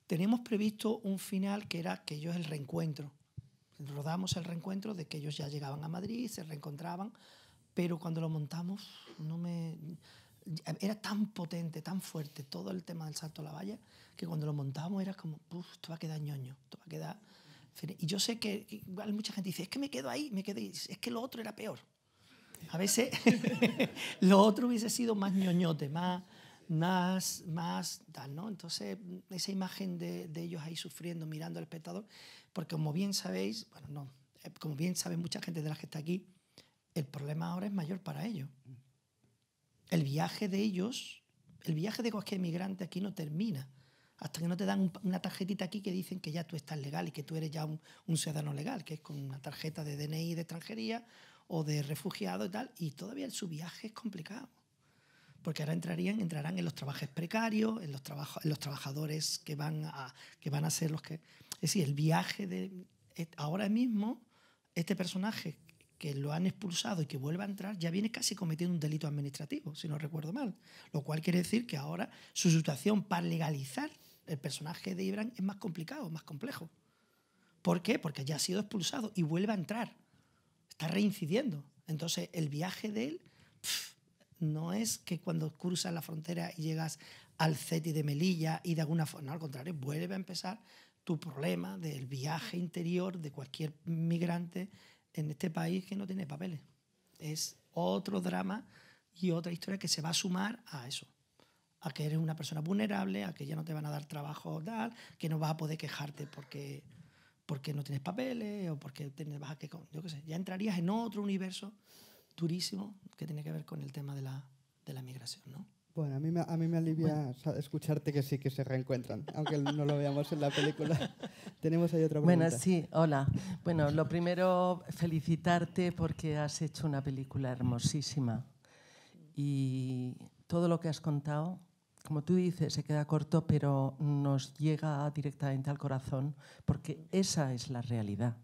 teníamos previsto un final que era que ellos el reencuentro, rodamos el reencuentro de que ellos ya llegaban a Madrid, se reencontraban, pero cuando lo montamos no me era tan potente, tan fuerte todo el tema del salto a la valla, que cuando lo montábamos era como, Puf, esto va a quedar ñoño, esto va a quedar... Y yo sé que igual mucha gente dice, es que me quedo ahí, me quedo es que lo otro era peor. A veces [laughs] lo otro hubiese sido más ñoñote, más, más, más tal, ¿no? Entonces, esa imagen de, ellos ahí sufriendo, mirando al espectador, porque como bien sabéis, bueno, no, eh, como bien sabe mucha gente de las que está aquí, el problema ahora es mayor para ellos el viaje de ellos, el viaje de cualquier migrante aquí no termina hasta que no te dan una tarjetita aquí que dicen que ya tú estás legal y que tú eres ya un, ciudadano legal, que es con una tarjeta de DNI de extranjería o de refugiado y tal, y todavía su viaje es complicado. Porque ahora entrarían, entrarán en los trabajos precarios, en los, trabajos, en los trabajadores que van, a, que van a ser los que... Es decir, el viaje de... Ahora mismo, este personaje que lo han expulsado y que vuelva a entrar, ya viene casi cometiendo un delito administrativo, si no recuerdo mal. Lo cual quiere decir que ahora su situación para legalizar el personaje de Ibran es más complicado, más complejo. ¿Por qué? Porque ya ha sido expulsado y vuelve a entrar. Está reincidiendo. Entonces, el viaje de él no es que cuando cruzas la frontera y llegas al CETI de Melilla y de alguna forma, no, al contrario, vuelve a empezar tu problema del viaje interior de cualquier migrante en este país que no tiene papeles. Es otro drama y otra historia que se va a sumar a eso. A que eres una persona vulnerable, a que ya no te van a dar trabajo tal, que no vas a poder quejarte porque, porque no tienes papeles o porque vas a que... Yo qué sé, ya entrarías en otro universo durísimo que tiene que ver con el tema de la, de la migración, ¿no? Bueno, a mí me, alivia escucharte que sí que se reencuentran, aunque no lo veamos en la película. [laughs] Tenemos ahí otra pregunta. Bueno, sí, hola. Bueno, lo primero, felicitarte porque has hecho una película hermosísima. Y todo lo que has contado, como tú dices, se queda corto, pero nos llega directamente al corazón porque esa es la realidad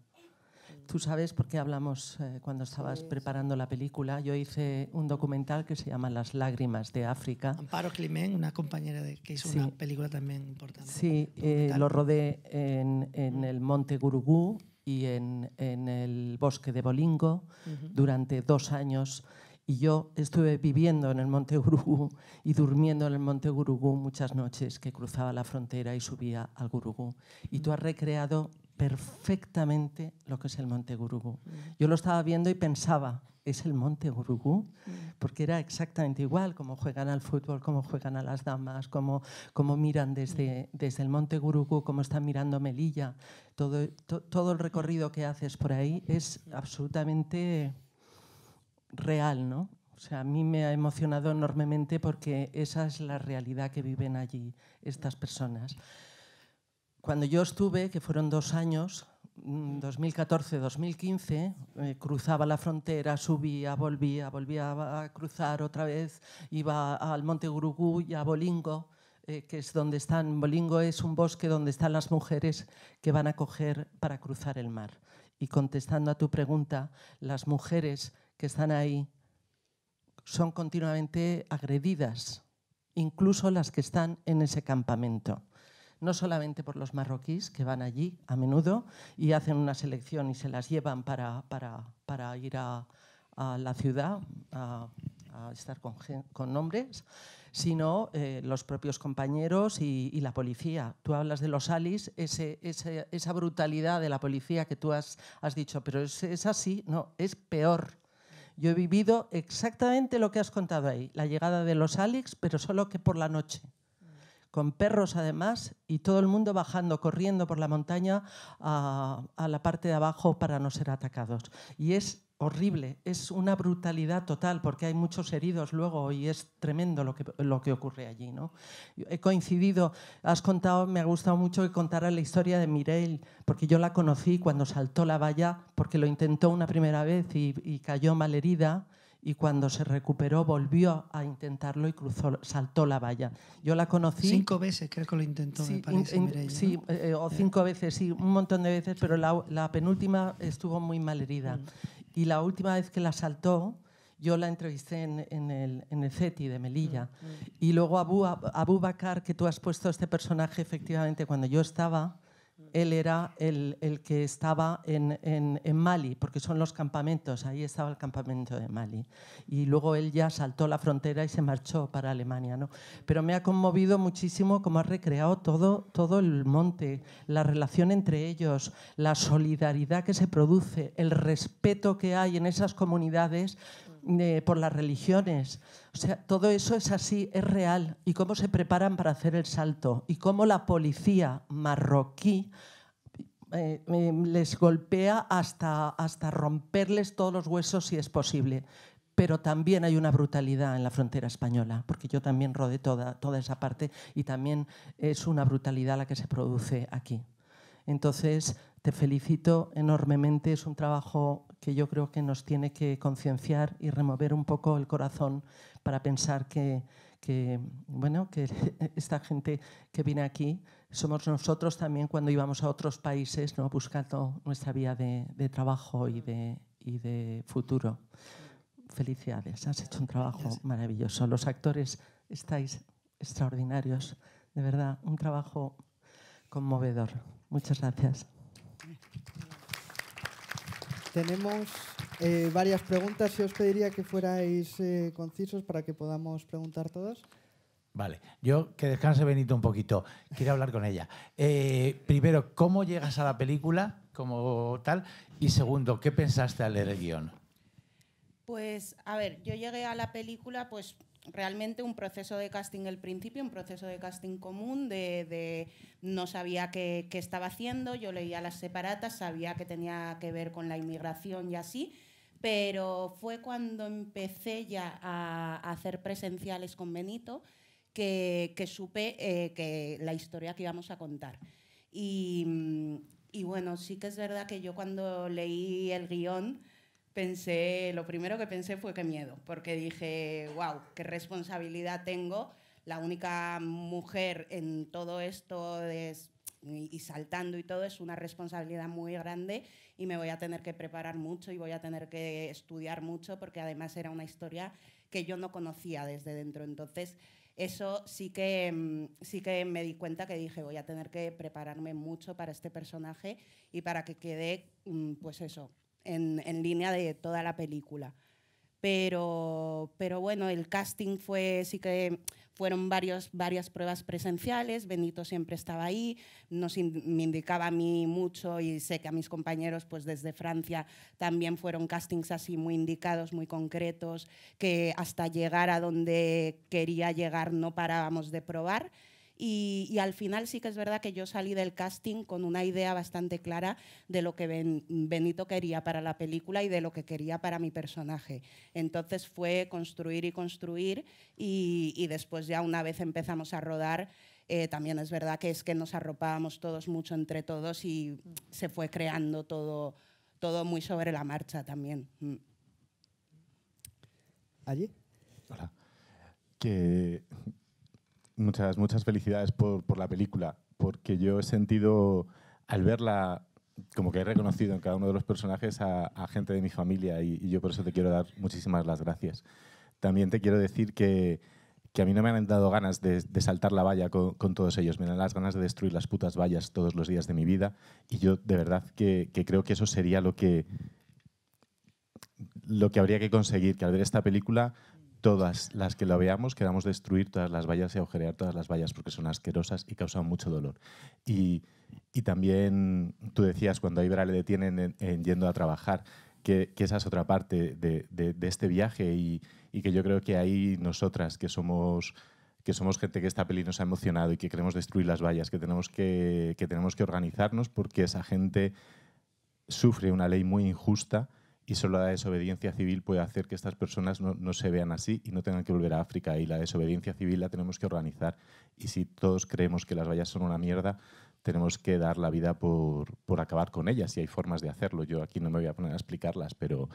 tú sabes por qué hablamos eh, cuando estabas preparando la película. Yo hice un documental que se llama Las lágrimas de África. Amparo Climén, una compañera de, que hizo una película también importante. Sí, eh, lo rodé en, el monte Gurugú y en, el bosque de Bolingo durante dos años. Y yo estuve viviendo en el Monte Gurugú y durmiendo en el Monte Gurugú muchas noches que cruzaba la frontera y subía al Gurugú. Y tú has recreado perfectamente lo que es el monte Gurugú. Mm. Yo lo estaba viendo y pensaba, es el monte Gurugú, mm. porque era exactamente igual, como juegan al fútbol, como juegan a las damas, como miran desde, mm. desde el monte Gurugú, como están mirando Melilla. Todo, todo el recorrido que haces por ahí es absolutamente real, ¿no? O sea, a mí me ha emocionado enormemente porque esa es la realidad que viven allí estas personas cuando yo estuve, que fueron dos años, 2014-2015, mm, eh, cruzaba la frontera, subía, volvía, volvía a cruzar otra vez, iba al Monte Gurugú y a Bolingo, eh, que es donde están, Bolingo es un bosque donde están las mujeres que van a coger para cruzar el mar. Y contestando a tu pregunta, las mujeres que están ahí son continuamente agredidas, incluso las que están en ese campamento no solamente por los marroquíes que van allí a menudo y hacen una selección y se las llevan para, ir a, la ciudad a, estar con, con, nombres, sino eh, los propios compañeros y, la policía. Tú hablas de los alis, ese, esa brutalidad de la policía que tú has, has dicho, pero es, así, no, es peor. Yo he vivido exactamente lo que has contado ahí, la llegada de los Alix pero solo que por la noche con perros además, y todo el mundo bajando, corriendo por la montaña a, la parte de abajo para no ser atacados. Y es horrible, es una brutalidad total porque hay muchos heridos luego y es tremendo lo que, lo que ocurre allí. ¿no? He coincidido, has contado, me ha gustado mucho que contara la historia de Mireille, porque yo la conocí cuando saltó la valla, porque lo intentó una primera vez y, y cayó malherida y cuando se recuperó volvió a intentarlo y cruzó, saltó la valla. Yo la conocí... Cinco veces creo que lo intentó, sí, Sí, eh, o cinco veces, sí, un montón de veces, pero la, penúltima estuvo muy mal herida. Mm. Y la última vez que la saltó, yo la entrevisté en, en, el, CETI de Melilla. Mm, mm. Y luego Abu, Abu Bakar, que tú has puesto este personaje, efectivamente, cuando yo estaba él era el, que estaba en, Mali, porque son los campamentos, ahí estaba el campamento de Mali. Y luego él ya saltó la frontera y se marchó para Alemania. ¿no? Pero me ha conmovido muchísimo cómo ha recreado todo, todo el monte, la relación entre ellos, la solidaridad que se produce, el respeto que hay en esas comunidades por las religiones. O sea, todo eso es así, es real. Y cómo se preparan para hacer el salto. Y cómo la policía marroquí eh, eh, les golpea hasta, hasta romperles todos los huesos si es posible. Pero también hay una brutalidad en la frontera española, porque yo también rodé toda, toda esa parte y también es una brutalidad la que se produce aquí. Entonces, te felicito enormemente, es un trabajo que yo creo que nos tiene que concienciar y remover un poco el corazón para pensar que, bueno, que [laughs] esta gente que viene aquí somos nosotros también cuando íbamos a otros países ¿no? buscando nuestra vía de, trabajo y y de futuro. Felicidades, has hecho un trabajo maravilloso. Los actores estáis extraordinarios, de verdad, un trabajo conmovedor. Muchas gracias. Tenemos eh, varias preguntas y os pediría que fuerais eh, concisos para que podamos preguntar todos. Vale, yo que descanse Benito un poquito, quiero hablar con ella. Eh, primero, ¿cómo llegas a la película como tal? Y segundo, ¿qué pensaste al leer el guión? Pues, a ver, yo llegué a la película pues realmente un proceso de casting al principio, un proceso de casting común, de, no sabía qué, estaba haciendo, yo leía las separatas, sabía que tenía que ver con la inmigración y así, pero fue cuando empecé ya a, hacer presenciales con Benito que, supe eh, que la historia que íbamos a contar. Y, y bueno, sí que es verdad que yo cuando leí el guión, pensé, lo primero que pensé fue que miedo, porque dije, wow, qué responsabilidad tengo, la única mujer en todo esto y saltando y todo es una responsabilidad muy grande y me voy a tener que preparar mucho y voy a tener que estudiar mucho porque además era una historia que yo no conocía desde dentro. Entonces, eso sí que, mm, sí que me di cuenta que dije, voy a tener que prepararme mucho para este personaje y para que quede, mm, pues eso, en, línea de toda la película. Pero, pero bueno, el casting fue, sí que fueron varios, varias pruebas presenciales, Benito siempre estaba ahí, nos me indicaba a mí mucho y sé que a mis compañeros pues desde Francia también fueron castings así muy indicados, muy concretos, que hasta llegar a donde quería llegar no parábamos de probar. Y, al final sí que es verdad que yo salí del casting con una idea bastante clara de lo que Benito quería para la película y de lo que quería para mi personaje. Entonces fue construir y construir y, después ya una vez empezamos a rodar... Eh, también es verdad que es que nos arropábamos todos mucho entre todos y se fue creando todo, todo muy sobre la marcha también. Mm. ¿Allí? Hola. Que Muchas, felicidades por, la película, porque yo he sentido, al verla, como que he reconocido en cada uno de los personajes a, gente de mi familia y, yo por eso te quiero dar muchísimas las gracias. También te quiero decir que, a mí no me han dado ganas de, saltar la valla con, todos ellos, me dan las ganas de destruir las putas vallas todos los días de mi vida y yo de verdad que, creo que eso sería lo que, lo que habría que conseguir, que al ver esta película todas las que lo veamos queramos destruir todas las vallas y agujerear todas las vallas porque son asquerosas y causan mucho dolor. Y, también tú decías cuando a Ibra le detienen yendo a trabajar, que, esa es otra parte de, este viaje y, que yo creo que ahí nosotras que somos que somos gente que esta peli nos ha emocionado y que queremos destruir las vallas, que tenemos que, que tenemos que organizarnos porque esa gente sufre una ley muy injusta y solo la desobediencia civil puede hacer que estas personas no, se vean así y no tengan que volver a África. Y la desobediencia civil la tenemos que organizar. Y si todos creemos que las vallas son una mierda, tenemos que dar la vida por, acabar con ellas. Y hay formas de hacerlo. Yo aquí no me voy a poner a explicarlas, pero,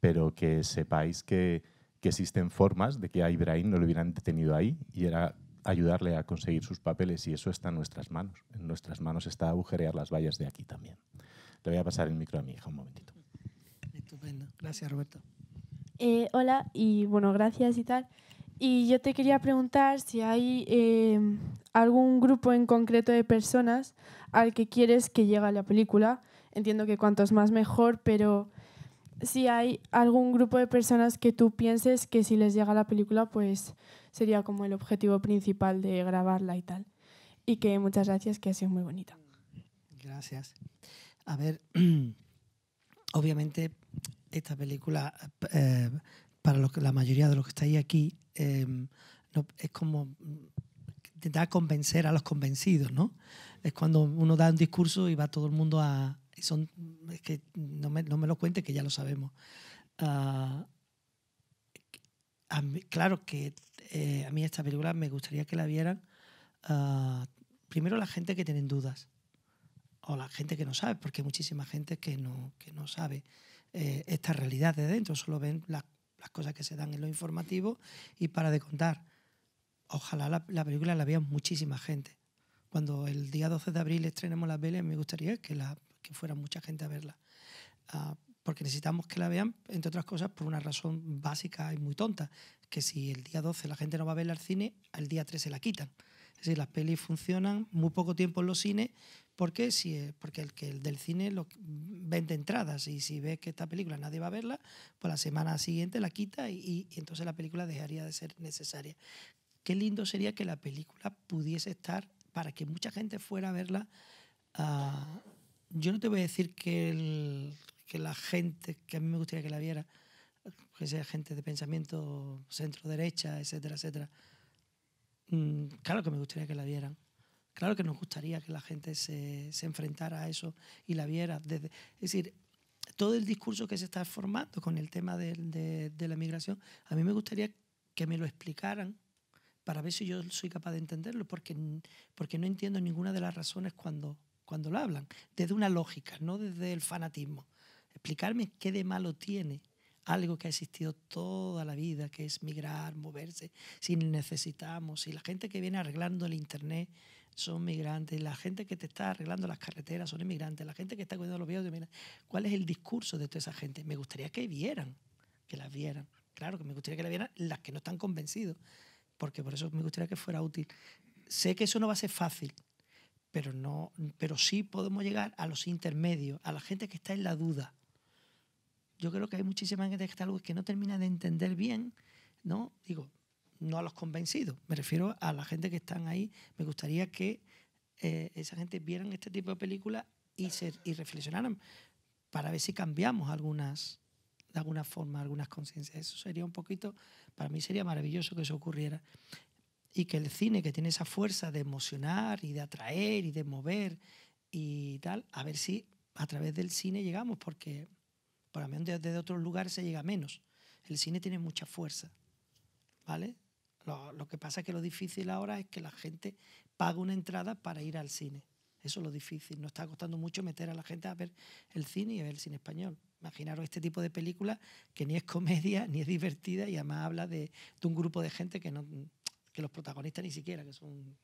pero que sepáis que, existen formas de que a Ibrahim no lo hubieran detenido ahí y era ayudarle a conseguir sus papeles y eso está en nuestras manos. En nuestras manos está agujerear las vallas de aquí también. Le voy a pasar el micro a mi hija un momentito. Gracias, Roberto. Eh, hola y bueno, gracias y tal. Y yo te quería preguntar si hay eh, algún grupo en concreto de personas al que quieres que llegue la película. Entiendo que cuantos más mejor, pero si hay algún grupo de personas que tú pienses que si les llega la película, pues sería como el objetivo principal de grabarla y tal. Y que muchas gracias, que ha sido muy bonita. Gracias. A ver. [clears throat] obviamente esta película, eh, para la mayoría de los que estáis aquí, eh, es como intentar convencer a los convencidos, ¿no? Es cuando uno da un discurso y va todo el mundo a... son, es que no me, lo cuente, que ya lo sabemos. Ah, claro que eh, a mí esta película me gustaría que la vieran ah, primero la gente que tienen dudas o la gente que no sabe, porque hay muchísima gente que no, no sabe eh, esta realidad de dentro, solo ven las, cosas que se dan en lo informativo y para de contar. Ojalá la, película la vea muchísima gente. Cuando el día 12 de abril estrenemos la peli, me gustaría que, la, fuera mucha gente a verla. Ah, porque necesitamos que la vean, entre otras cosas, por una razón básica y muy tonta, que si el día 12 la gente no va a verla al cine, al día 3 se la quitan. Es decir, las pelis funcionan muy poco tiempo en los cines ¿Por qué? Eh, porque el, que el del cine lo, vende entradas y si ves que esta película nadie va a verla, pues la semana siguiente la quita y, entonces la película dejaría de ser necesaria. Qué lindo sería que la película pudiese estar para que mucha gente fuera a verla. Ah, yo no te voy a decir que, la gente que a mí me gustaría que la viera, que sea gente de pensamiento centro-derecha, etcétera, etcétera. Mm, claro que me gustaría que la vieran Claro que nos gustaría que la gente se, enfrentara a eso y la viera. es decir, todo el discurso que se está formando con el tema de, la migración, a mí me gustaría que me lo explicaran para ver si yo soy capaz de entenderlo, porque, porque no entiendo ninguna de las razones cuando, cuando lo hablan, desde una lógica, no desde el fanatismo. Explicarme qué de malo tiene algo que ha existido toda la vida, que es migrar, moverse, si necesitamos, si la gente que viene arreglando el Internet son migrantes, la gente que te está arreglando las carreteras son inmigrantes, la gente que está cuidando los viejos mira, ¿Cuál es el discurso de toda esa gente? Me gustaría que vieran, que las vieran. Claro que me gustaría que las vieran las que no están convencidos, porque por eso me gustaría que fuera útil. Sé que eso no va a ser fácil, pero, no, pero sí podemos llegar a los intermedios, a la gente que está en la duda. Yo creo que hay muchísima gente que está que no termina de entender bien, ¿no? Digo, no a los convencidos, me refiero a la gente que están ahí. Me gustaría que eh, esa gente vieran este tipo de películas y, y reflexionaran para ver si cambiamos algunas, de alguna forma, algunas conciencias. Eso sería un poquito, para mí sería maravilloso que eso ocurriera. Y que el cine, que tiene esa fuerza de emocionar y de atraer y de mover y tal, a ver si a través del cine llegamos, porque para mí desde otros lugares se llega menos. El cine tiene mucha fuerza, ¿vale? Lo, que pasa es que lo difícil ahora es que la gente paga una entrada para ir al cine. Eso es lo difícil. no está costando mucho meter a la gente a ver el cine y ver el cine español. Imaginaros este tipo de película que ni es comedia, [laughs] ni es divertida y además habla de, un grupo de gente que, no, que los protagonistas ni siquiera, que son,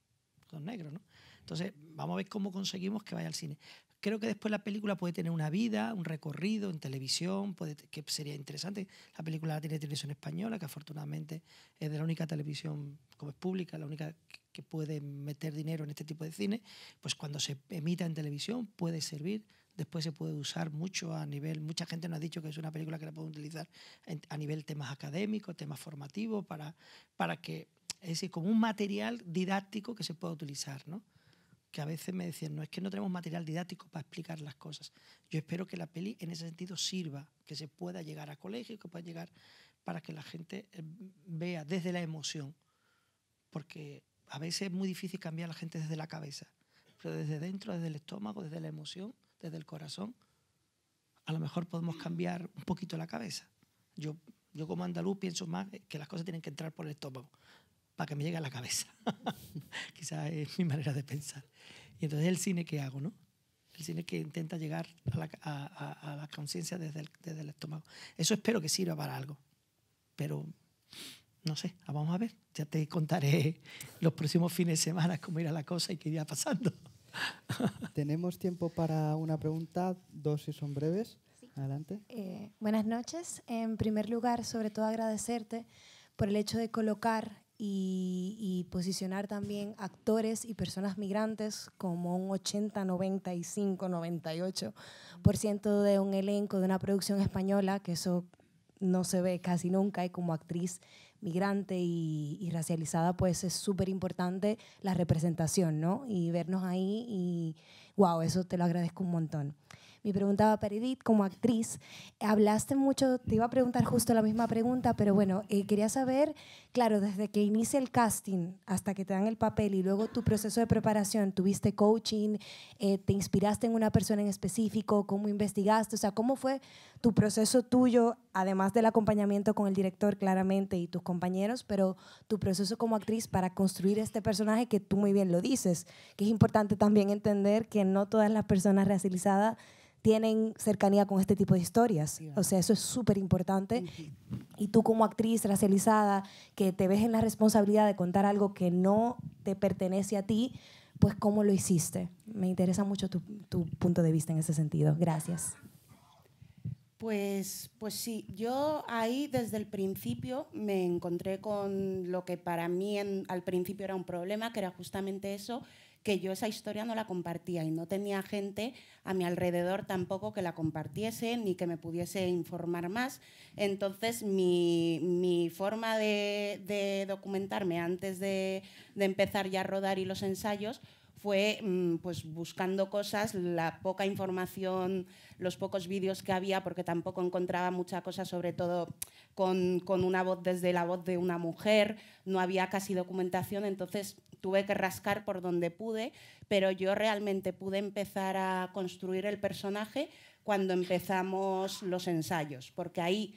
son negros. ¿no? Entonces, vamos a ver cómo conseguimos que vaya al cine creo que después la película puede tener una vida, un recorrido en televisión, que sería interesante. La película la tiene televisión española, que afortunadamente es de la única televisión como es pública, la única que puede meter dinero en este tipo de cine, pues cuando se emita en televisión puede servir, después se puede usar mucho a nivel, mucha gente nos ha dicho que es una película que la puede utilizar a nivel temas académicos, temas formativos, para, para que, es decir, como un material didáctico que se pueda utilizar, ¿no? que a veces me decían, no, es que no tenemos material didáctico para explicar las cosas. Yo espero que la peli en ese sentido sirva, que se pueda llegar a colegios, que pueda llegar para que la gente eh, vea desde la emoción, porque a veces es muy difícil cambiar a la gente desde la cabeza, pero desde dentro, desde el estómago, desde la emoción, desde el corazón, a lo mejor podemos cambiar un poquito la cabeza. Yo, yo como andaluz pienso más que las cosas tienen que entrar por el estómago, para que me llegue a la cabeza. [laughs] Quizás es mi manera de pensar. Y entonces el cine que hago, ¿no? El cine que intenta llegar a la, conciencia desde el, estómago. Eso espero que sirva para algo. Pero no sé, ah, vamos a ver. Ya te contaré los próximos fines de semana cómo irá la cosa y qué irá pasando. [laughs] Tenemos tiempo para una pregunta, dos si son breves. Adelante. Eh, buenas noches. En primer lugar, sobre todo agradecerte por el hecho de colocar y, posicionar también actores y personas migrantes como un 80, 95, 98% de un elenco de una producción española, que eso no se ve casi nunca, y como actriz migrante y, y racializada, pues es súper importante la representación, ¿no? Y vernos ahí y, wow, eso te lo agradezco un montón. Mi pregunta para Edith, como actriz, hablaste mucho, te iba a preguntar justo la misma pregunta, pero bueno, eh, quería saber, claro, desde que inicia el casting hasta que te dan el papel y luego tu proceso de preparación, ¿tuviste coaching? Eh, ¿Te inspiraste en una persona en específico? ¿Cómo investigaste? O sea, ¿cómo fue tu proceso tuyo, además del acompañamiento con el director claramente y tus compañeros, pero tu proceso como actriz para construir este personaje que tú muy bien lo dices, que es importante también entender que no todas las personas racializadas tienen cercanía con este tipo de historias. O sea, eso es súper importante. Y tú como actriz racializada, que te ves en la responsabilidad de contar algo que no te pertenece a ti, pues cómo lo hiciste. Me interesa mucho tu, tu punto de vista en ese sentido. Gracias. Pues, pues sí, yo ahí desde el principio me encontré con lo que para mí al principio era un problema, que era justamente eso, que yo esa historia no la compartía y no tenía gente a mi alrededor tampoco que la compartiese ni que me pudiese informar más. Entonces mi, forma de, documentarme antes de empezar ya a rodar y los ensayos fue mm, pues buscando cosas, la poca información, los pocos vídeos que había, porque tampoco encontraba mucha cosa, sobre todo con, con, una voz desde la voz de una mujer, no había casi documentación, entonces tuve que rascar por donde pude, pero yo realmente pude empezar a construir el personaje cuando empezamos los ensayos, porque ahí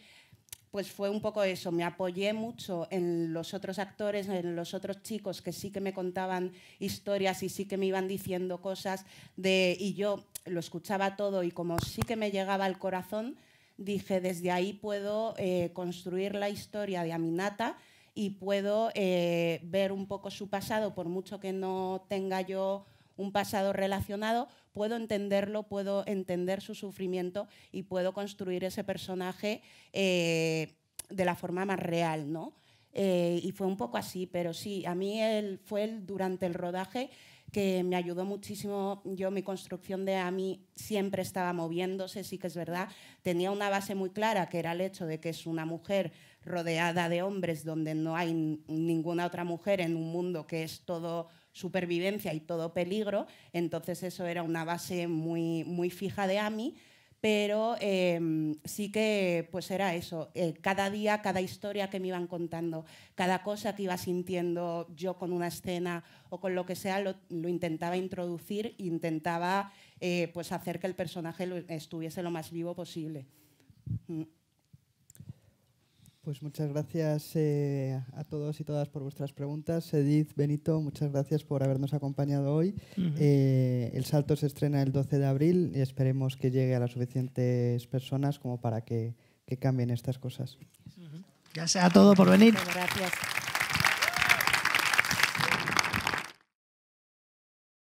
pues fue un poco eso, me apoyé mucho en los otros actores, en los otros chicos que sí que me contaban historias y sí que me iban diciendo cosas de, y yo lo escuchaba todo y como sí que me llegaba al corazón, dije, desde ahí puedo eh, construir la historia de Aminata y puedo eh, ver un poco su pasado, por mucho que no tenga yo un pasado relacionado, puedo entenderlo, puedo entender su sufrimiento y puedo construir ese personaje eh, de la forma más real, ¿no? Eh, y fue un poco así, pero sí, a mí él fue él durante el rodaje que me ayudó muchísimo. Yo, mi construcción de a mí siempre estaba moviéndose, sí que es verdad. Tenía una base muy clara, que era el hecho de que es una mujer rodeada de hombres donde no hay ninguna otra mujer en un mundo que es todo supervivencia y todo peligro. Entonces eso era una base muy, muy fija de AMI pero em, sí que pues era eso, eh, cada día, cada historia que me iban contando, cada cosa que iba sintiendo yo con una escena o con lo que sea, lo, intentaba introducir, intentaba eh, pues hacer que el personaje estuviese lo más vivo posible. Mm. Pues muchas gracias eh, a todos y todas por vuestras preguntas. Edith, Benito, muchas gracias por habernos acompañado hoy. Eh, el salto se estrena el 12 de abril y esperemos que llegue a las suficientes personas como para que, cambien estas cosas. Ya sea todo por venir. gracias.